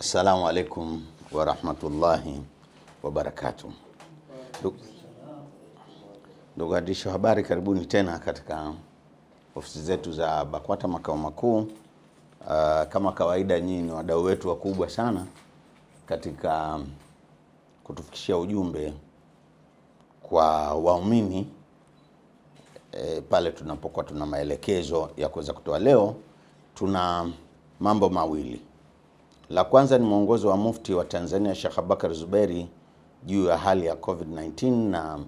Assalamu alaikum warahmatullahi wabarakatuh. Ndugu waandishi wa habari, karibuni tena katika ofisi zetu za BAKWATA makao makuu. Uh, kama kawaida nyinyi ni wadau wetu wakubwa sana katika kutufikishia ujumbe kwa waumini e, pale tunapokuwa tuna maelekezo ya kuweza kutoa. Leo tuna mambo mawili la kwanza ni mwongozo wa Mufti wa Tanzania Sheikh Abubakar Zuberi juu ya hali ya COVID-19 na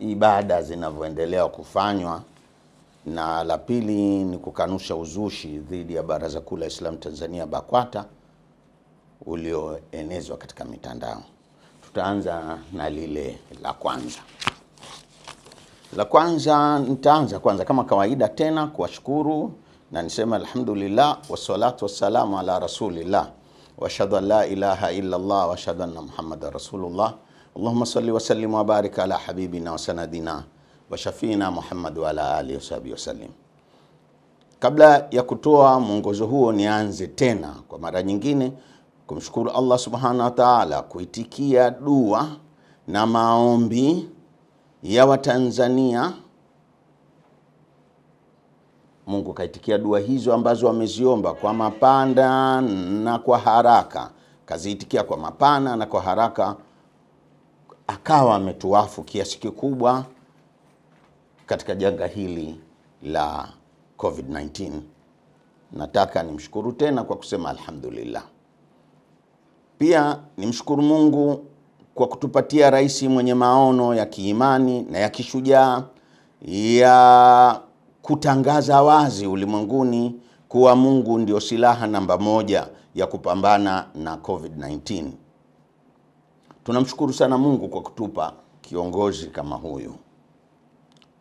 ibada zinavyoendelea kufanywa, na la pili ni kukanusha uzushi dhidi ya Baraza Kuu la Islam Tanzania BAKWATA ulioenezwa katika mitandao. Tutaanza na lile la kwanza. La kwanza, nitaanza kwanza kama kawaida tena kuwashukuru na nisema alhamdulillah wassalatu wassalamu ala rasulillah washhadu an la ilaha illallah washhadu anna muhammadan rasulullah allahumma salli wasallim wabarik ala habibina wasanadina washafiina Muhammad wa ala alihi wasahbihi wasallim. Kabla ya kutoa mwongozo huo, nianze tena kwa mara nyingine kumshukuru Allah subhanahu wa ta'ala kuitikia dua na maombi ya Watanzania Mungu kaitikia dua hizo ambazo wameziomba kwa mapanda na kwa haraka, kaziitikia kwa mapana na kwa haraka, akawa ametuafu kiasi kikubwa katika janga hili la COVID-19. Nataka nimshukuru tena kwa kusema alhamdulillah. Pia nimshukuru Mungu kwa kutupatia rais mwenye maono ya kiimani na ya kishujaa ya kutangaza wazi ulimwenguni kuwa Mungu ndio silaha namba moja ya kupambana na COVID-19. Tunamshukuru sana Mungu kwa kutupa kiongozi kama huyu.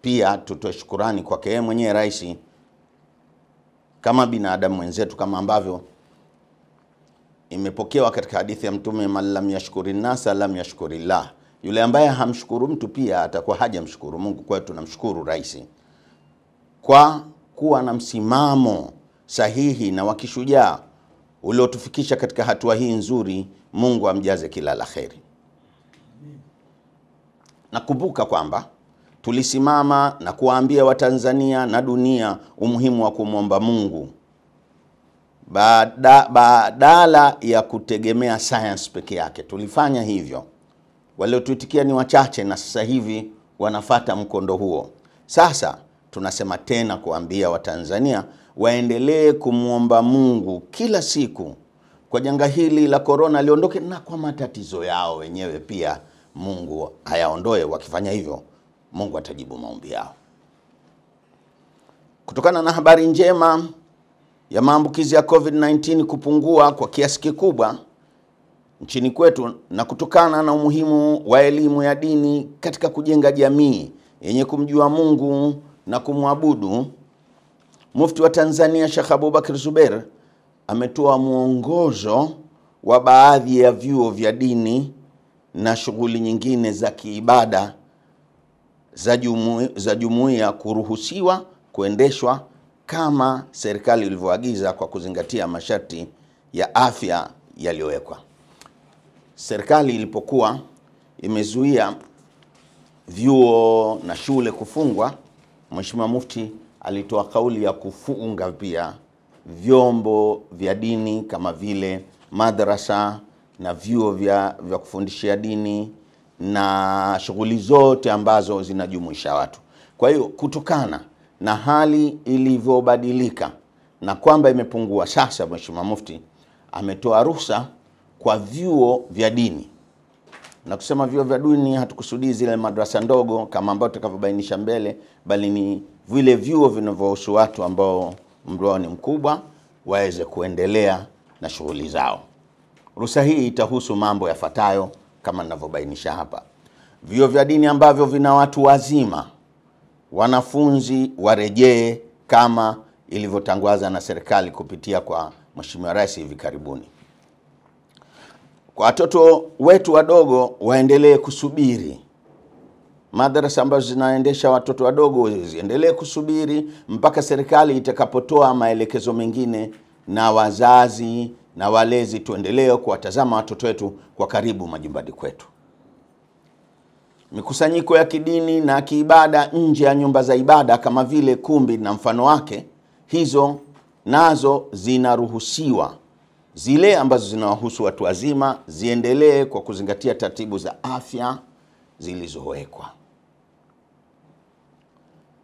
Pia tutoe shukurani kwake yeye mwenyewe rais, kama binadamu wenzetu, kama ambavyo imepokewa katika hadithi ya Mtume, man lam yashkuri nasa lam yashkurillah, yule ambaye hamshukuru mtu pia atakuwa hajamshukuru Mungu. Kwa hiyo tunamshukuru rais kwa kuwa na msimamo sahihi na wa kishujaa uliotufikisha katika hatua hii nzuri. Mungu amjaze kila la kheri. Nakumbuka kwamba tulisimama na kuwaambia Watanzania na dunia umuhimu wa kumwomba Mungu baada, badala ya kutegemea science peke yake. Tulifanya hivyo, waliotuitikia ni wachache, na sasa hivi wanafata mkondo huo sasa tunasema tena kuambia Watanzania waendelee kumwomba Mungu kila siku kwa janga hili la korona liondoke, na kwa matatizo yao wenyewe pia Mungu hayaondoe. Wakifanya hivyo, Mungu atajibu maombi yao. Kutokana na habari njema ya maambukizi ya COVID-19 kupungua kwa kiasi kikubwa nchini kwetu na kutokana na umuhimu wa elimu ya dini katika kujenga jamii yenye kumjua Mungu na kumwabudu, Mufti wa Tanzania Sheikh Abubakar zuber ametoa mwongozo wa baadhi ya vyuo vya dini na shughuli nyingine za kiibada za jumuiya za jumuiya kuruhusiwa kuendeshwa kama serikali ilivyoagiza kwa kuzingatia masharti ya afya yaliyowekwa. Serikali ilipokuwa imezuia vyuo na shule kufungwa Mheshimiwa Mufti alitoa kauli ya kufunga pia vyombo vya dini kama vile madrasa na vyuo vya, vya kufundishia dini na shughuli zote ambazo zinajumuisha watu. Kwa hiyo kutokana na hali ilivyobadilika na kwamba imepungua sasa, Mheshimiwa Mufti ametoa ruhusa kwa vyuo vya dini na kusema vyuo vya dini hatukusudii zile madrasa ndogo kama ambao tutakavyobainisha mbele, bali ni vile vyuo vinavyohusu watu ambao umri wao ni mkubwa waweze kuendelea na shughuli zao. Ruhusa hii itahusu mambo yafuatayo kama ninavyobainisha hapa: vyuo vya dini ambavyo vina watu wazima, wanafunzi warejee kama ilivyotangazwa na serikali kupitia kwa Mheshimiwa Rais hivi karibuni kwa watoto wetu wadogo waendelee kusubiri madarasa ambazo zinaendesha watoto wadogo ziendelee kusubiri mpaka serikali itakapotoa maelekezo mengine, na wazazi na walezi tuendelee kuwatazama watoto wetu kwa karibu majumbani kwetu. Mikusanyiko ya kidini na kiibada nje ya nyumba za ibada kama vile kumbi na mfano wake, hizo nazo zinaruhusiwa zile ambazo zinawahusu watu wazima ziendelee kwa kuzingatia taratibu za afya zilizowekwa.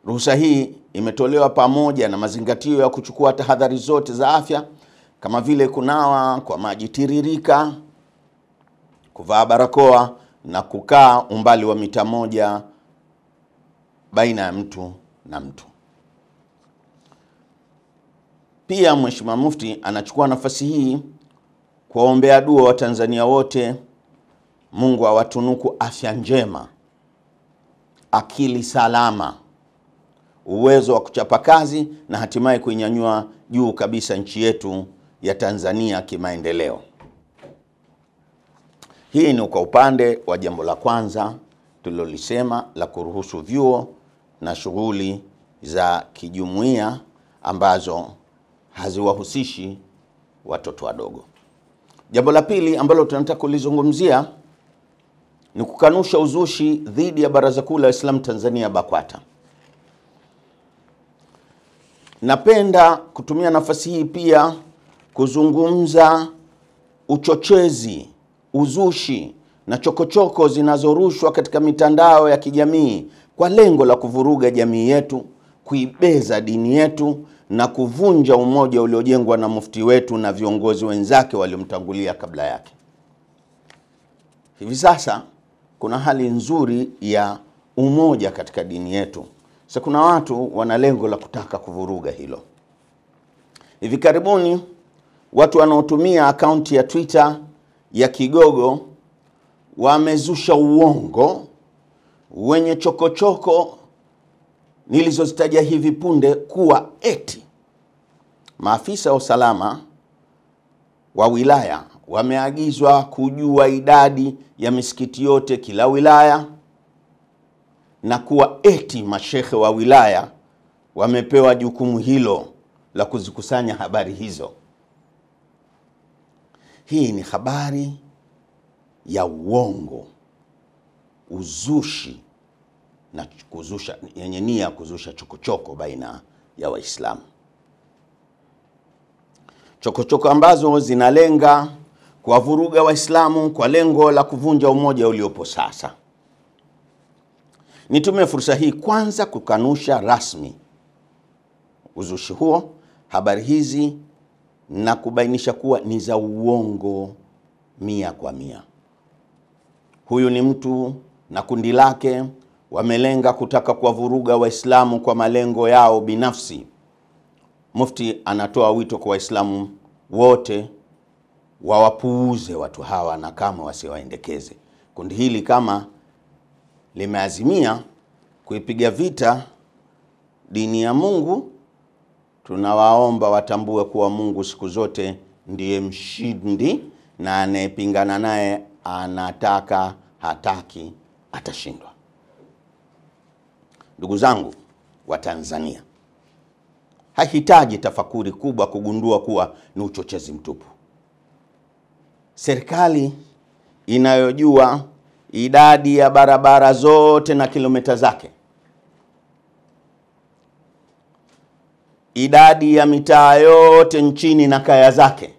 Ruhusa hii imetolewa pamoja na mazingatio ya kuchukua tahadhari zote za afya kama vile kunawa kwa maji tiririka, kuvaa barakoa na kukaa umbali wa mita moja baina ya mtu na mtu. Pia Mheshimiwa Mufti anachukua nafasi hii kuwaombea dua Watanzania wote, Mungu awatunuku afya njema, akili salama, uwezo wa kuchapa kazi na hatimaye kuinyanyua juu kabisa nchi yetu ya Tanzania kimaendeleo. Hii ni kwa upande wa jambo la kwanza tulilolisema la kuruhusu vyuo na shughuli za kijumuiya ambazo haziwahusishi watoto wadogo. Jambo la pili ambalo tunataka kulizungumzia ni kukanusha uzushi dhidi ya Baraza Kuu la Waislamu Tanzania BAKWATA. Napenda kutumia nafasi hii pia kuzungumza uchochezi, uzushi na chokochoko zinazorushwa katika mitandao ya kijamii kwa lengo la kuvuruga jamii yetu, kuibeza dini yetu na kuvunja umoja uliojengwa na mufti wetu na viongozi wenzake waliomtangulia kabla yake. Hivi sasa kuna hali nzuri ya umoja katika dini yetu. Sasa kuna watu wana lengo la kutaka kuvuruga hilo. Hivi karibuni watu wanaotumia akaunti ya Twitter ya Kigogo wamezusha uongo wenye chokochoko choko nilizozitaja hivi punde kuwa eti maafisa wa usalama wa wilaya wameagizwa kujua idadi ya misikiti yote kila wilaya na kuwa eti mashehe wa wilaya wamepewa jukumu hilo la kuzikusanya habari hizo. Hii ni habari ya uongo, uzushi na kuzusha yenye nia ya kuzusha chokochoko baina ya Waislamu, chokochoko ambazo zinalenga kuwavuruga Waislamu kwa lengo la kuvunja umoja uliopo sasa. Nitumie fursa hii kwanza kukanusha rasmi uzushi huo, habari hizi na kubainisha kuwa ni za uongo mia kwa mia. Huyu ni mtu na kundi lake wamelenga kutaka kuwavuruga Waislamu kwa malengo yao binafsi. Mufti anatoa wito kwa Waislamu wote wawapuuze watu hawa na kama wasiwaendekeze. Kundi hili kama limeazimia kuipiga vita dini ya Mungu, tunawaomba watambue kuwa Mungu siku zote ndiye mshindi na anayepingana naye anataka hataki atashindwa. Ndugu zangu wa Tanzania, hahitaji tafakuri kubwa kugundua kuwa ni uchochezi mtupu. Serikali inayojua idadi ya barabara zote na kilomita zake, idadi ya mitaa yote nchini na kaya zake,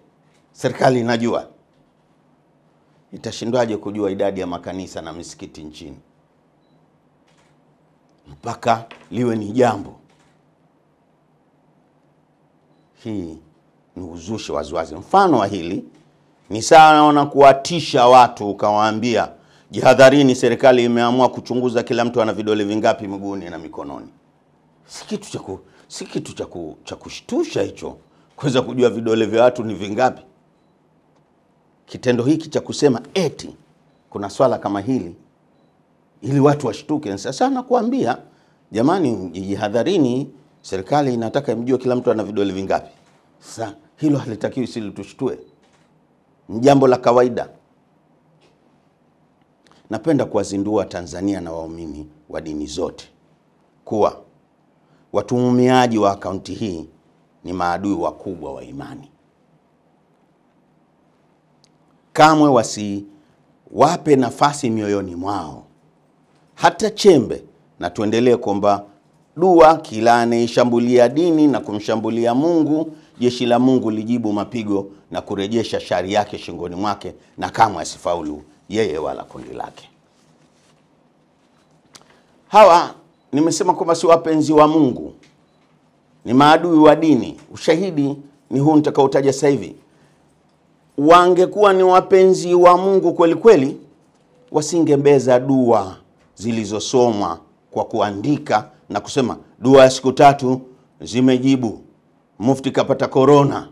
serikali inajua, itashindwaje kujua idadi ya makanisa na misikiti nchini? mpaka liwe ni jambo. Hii ni uzushi waziwazi. Mfano wa hili ni sawa naona kuwatisha watu ukawaambia, jihadharini, serikali imeamua kuchunguza kila mtu ana vidole vingapi miguuni na mikononi. Si kitu cha si kitu cha kushtusha hicho, kuweza kujua vidole vya watu ni vingapi. Kitendo hiki cha kusema eti kuna swala kama hili ili watu washtuke. Sasa nakuambia jamani, jihadharini, serikali inataka imjue kila mtu ana vidole vingapi. Sasa hilo halitakiwi, tushtue, ni jambo la kawaida. Napenda kuwazindua Tanzania na waumini wa dini zote kuwa watumiaji wa akaunti hii ni maadui wakubwa wa imani. Kamwe wasiwape nafasi mioyoni mwao hata chembe, na tuendelee kwamba dua kila anayeshambulia dini na kumshambulia Mungu, jeshi la Mungu lijibu mapigo na kurejesha shari yake shingoni mwake, na kamwe asifaulu yeye wala kundi lake. Hawa nimesema kwamba si wapenzi wa Mungu, ni maadui wa dini. Ushahidi ni huu nitakaotaja sasa hivi. Wangekuwa ni wapenzi wa Mungu kweli kweli, wasingebeza dua zilizosomwa kwa kuandika na kusema dua ya siku tatu zimejibu, mufti kapata korona.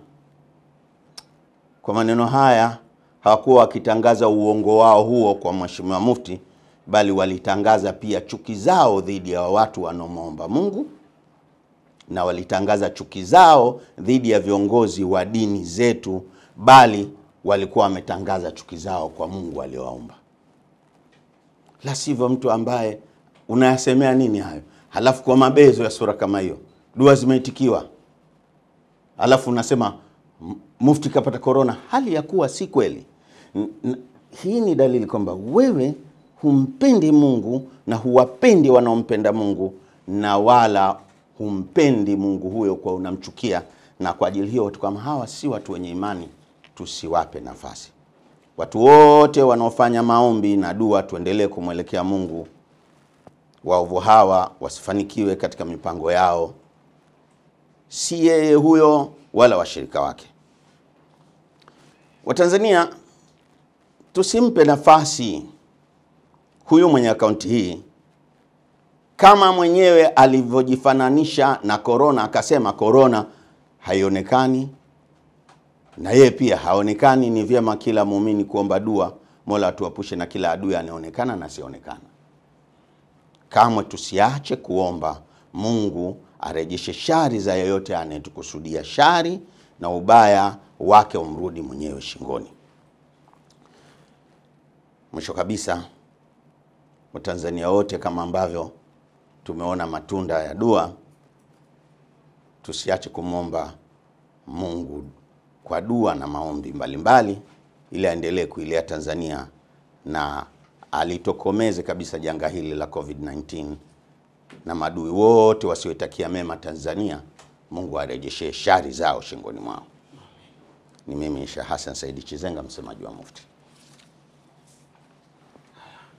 Kwa maneno haya hawakuwa wakitangaza uongo wao huo kwa mheshimiwa mufti, bali walitangaza pia chuki zao dhidi ya watu wanaomwomba Mungu na walitangaza chuki zao dhidi ya viongozi wa dini zetu, bali walikuwa wametangaza chuki zao kwa Mungu aliowaumba la sivyo mtu ambaye unayasemea nini hayo. Halafu kwa mabezo ya sura kama hiyo, dua zimeitikiwa, halafu unasema mufti kapata korona, hali ya kuwa si kweli. Hii ni dalili kwamba wewe humpendi Mungu na huwapendi wanaompenda Mungu na wala humpendi Mungu huyo kwa unamchukia, na kwa ajili hiyo watu kama hawa si watu wenye imani, tusiwape nafasi. Watu wote wanaofanya maombi na dua, tuendelee kumwelekea Mungu. Waovu hawa wasifanikiwe katika mipango yao, si yeye huyo wala washirika wake. Watanzania, tusimpe nafasi huyu mwenye akaunti hii, kama mwenyewe alivyojifananisha na korona, akasema korona haionekani na yeye pia haonekani. Ni vyema kila muumini kuomba dua, Mola atuepushe na kila adui anayeonekana na asionekana. Kamwe tusiache kuomba Mungu arejeshe shari za yeyote anayetukusudia shari, na ubaya wake umrudi mwenyewe shingoni. Mwisho kabisa, Watanzania wote, kama ambavyo tumeona matunda ya dua, tusiache kumwomba Mungu kwa dua na maombi mbalimbali ili aendelee kuilea Tanzania na alitokomeze kabisa janga hili la COVID-19 na madui wote wasioitakia mema Tanzania, Mungu arejeshe shari zao shingoni mwao. Ni mimi Sheikh Hassan Saidi Chizenga, msemaji wa Mufti.